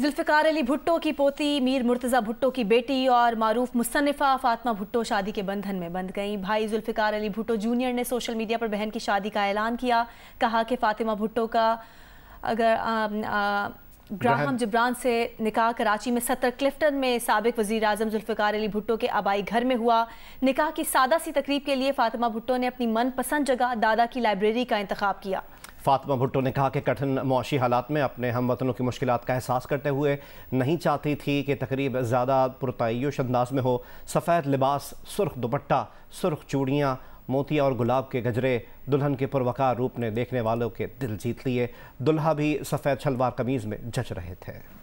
जुल्फ़िकार अली भुट्टो की पोती मीर मुर्तज़ा भुट्टो की बेटी और मारूफ मुसनफ़ा फ़ातमा भुट्टो शादी के बंधन में बंध गईं भाई जुल्फ़िकार अली भुट्टो जूनियर ने सोशल मीडिया पर बहन की शादी का ऐलान किया कहा कि फ़ातिमा भुट्टो का अगर आ, आ, ग्राहम जबरान से निकाह कराची में सत्र क्लिफ्टन में सबक वज़ी अजम जुल्फ़िकार अली भुट्टो के आबाई घर में हुआ निकाह की सादा सी तकरीब के लिए फ़ातिमा भुट्टो ने अपनी मनपसंद जगह दादा की लाइब्रेरी का इंतखब किया फातमा भुट्टो ने कहा कि कठिन मुआशी हालात में अपने हम वतनों की मुश्किल का एहसास करते हुए नहीं चाहती थी कि तकरीब ज़्यादा पुरतयश अंदाज में हो सफ़ेद लिबास सुरख दुपट्टा सुरख चूड़ियाँ मोतिया और गुलाब के गजरे दुल्हन के पुरवकार रूप ने देखने वालों के दिल जीत लिए दुल्हा भी सफ़ेद शलवार कमीज़ में जच रहे थे